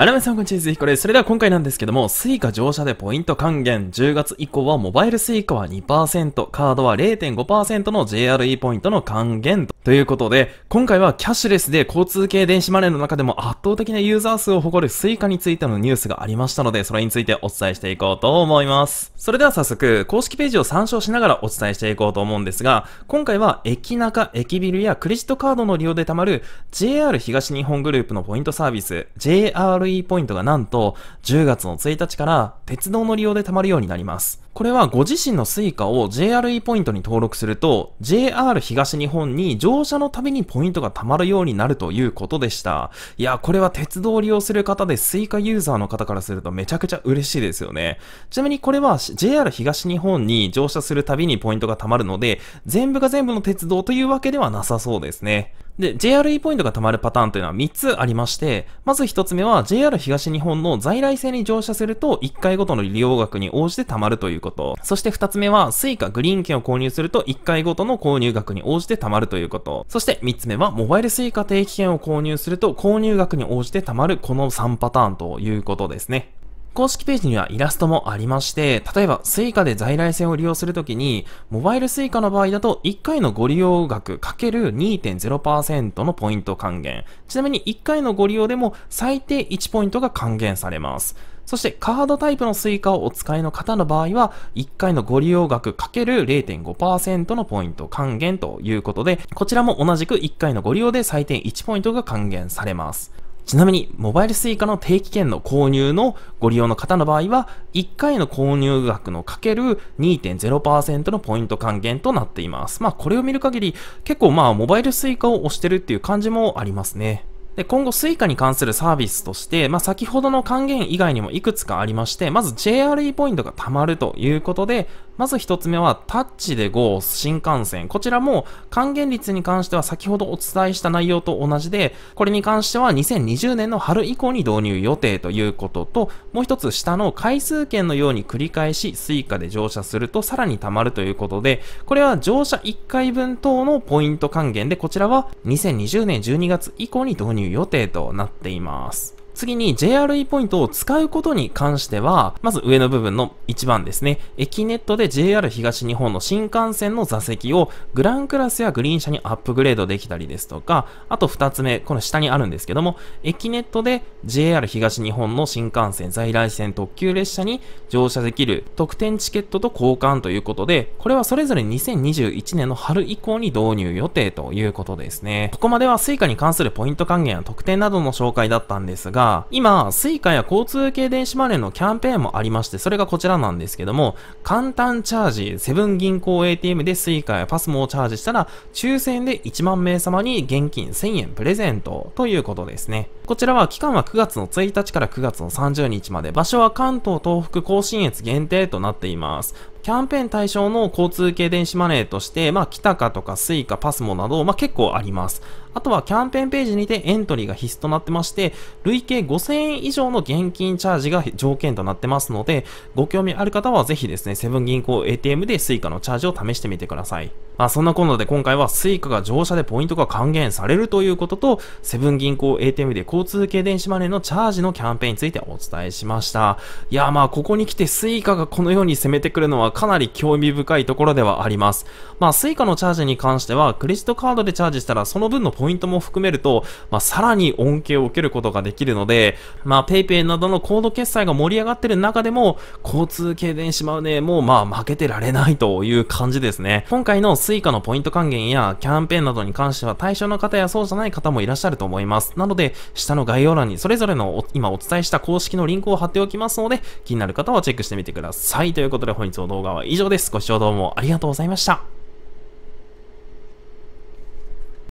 あらめさんこんにちは、ひこれ。それでは今回なんですけども、suica 乗車でポイント還元。10月以降はモバイル suica は2%、カードは0.5%の JRE ポイントの還元。ということで、今回はキャッシュレスで交通系電子マネーの中でも圧倒的なユーザー数を誇る Suica についてのニュースがありましたので、それについてお伝えしていこうと思います。それでは早速、公式ページを参照しながらお伝えしていこうと思うんですが、今回は駅中、駅ビルやクレジットカードの利用で貯まる JR 東日本グループのポイントサービス、JRE ポイントがなんと10月の1日から鉄道の利用で貯まるようになります。これはご自身の Suica を JRE ポイントに登録すると、JR 東日本に上乗車のたびにポイントが貯まるようになるということでした。いや、これは鉄道を利用する方でスイカユーザーの方からするとめちゃくちゃ嬉しいですよね。ちなみにこれは JR 東日本に乗車するたびにポイントが貯まるので、全部が全部の鉄道というわけではなさそうですね。で、JRE ポイントが貯まるパターンというのは3つありまして、まず1つ目は JR 東日本の在来線に乗車すると1回ごとの利用額に応じて貯まるということ。そして2つ目は Suica グリーン券を購入すると1回ごとの購入額に応じて貯まるということ。そして3つ目はモバイル Suica 定期券を購入すると購入額に応じて貯まるこの3パターンということですね。公式ページにはイラストもありまして、例えば Suica で在来線を利用するときに、モバイル Suica の場合だと1回のご利用額 ×2.0% のポイント還元。ちなみに1回のご利用でも最低1ポイントが還元されます。そしてカードタイプの Suica をお使いの方の場合は、1回のご利用額 ×0.5% のポイント還元ということで、こちらも同じく1回のご利用で最低1ポイントが還元されます。ちなみに、モバイル suica の定期券の購入のご利用の方の場合は、1回の購入額のかける2.0%のポイント還元となっています。まあ、これを見る限り、結構まあ、モバイル suica を押してるっていう感じもありますね。で、今後 Suica に関するサービスとして、まあ、先ほどの還元以外にもいくつかありまして、まず JRE ポイントが貯まるということで、まず一つ目はタッチで GO 新幹線。こちらも還元率に関しては先ほどお伝えした内容と同じで、これに関しては2020年の春以降に導入予定ということと、もう一つ下の回数券のように繰り返し Suica で乗車するとさらに貯まるということで、これは乗車1回分等のポイント還元で、こちらは2020年12月以降に導入予定となっています。次に JRE ポイントを使うことに関しては、まず上の部分の1番ですね。エキネットで JR 東日本の新幹線の座席をグランクラスやグリーン車にアップグレードできたりですとか、あと2つ目、この下にあるんですけども、エキネットで JR 東日本の新幹線在来線特急列車に乗車できる特典チケットと交換ということで、これはそれぞれ2021年の春以降に導入予定ということですね。ここまでは Suica に関するポイント還元や特典などの紹介だったんですが、が、今、スイカや交通系電子マネーのキャンペーンもありまして、それがこちらなんですけども、簡単チャージ、セブン銀行 ATM で suica やパスモをチャージしたら、抽選で1万名様に現金1000円プレゼントということですね。こちらは期間は9月の1日から9月の30日まで、場所は関東東北甲信越限定となっています。キャンペーン対象の交通系電子マネーとして、まあ、キタカとかスイカ、パスモなど、まあ、結構あります。あとはキャンペーンページにてエントリーが必須となってまして、累計5000円以上の現金チャージが条件となってますので、ご興味ある方はぜひですね、セブン銀行 ATM でスイカのチャージを試してみてください。まあそんなこんなで今回はスイカが乗車でポイントが還元されるということと、セブン銀行 ATM で交通系電子マネーのチャージのキャンペーンについてお伝えしました。いやまあここに来てスイカがこのように攻めてくるのはかなり興味深いところではあります。まあ、Suica のチャージに関しては、クレジットカードでチャージしたら、その分のポイントも含めると、まあ、さらに恩恵を受けることができるので、まあ、PayPay などのコード決済が盛り上がってる中でも、交通系電子マネーも、まあ、負けてられないという感じですね。今回の Suica のポイント還元や、キャンペーンなどに関しては、対象の方やそうじゃない方もいらっしゃると思います。なので、下の概要欄にそれぞれの今お伝えした公式のリンクを貼っておきますので、気になる方はチェックしてみてください。ということで、本日の動画動画は以上です。ご視聴どうもありがとうございました。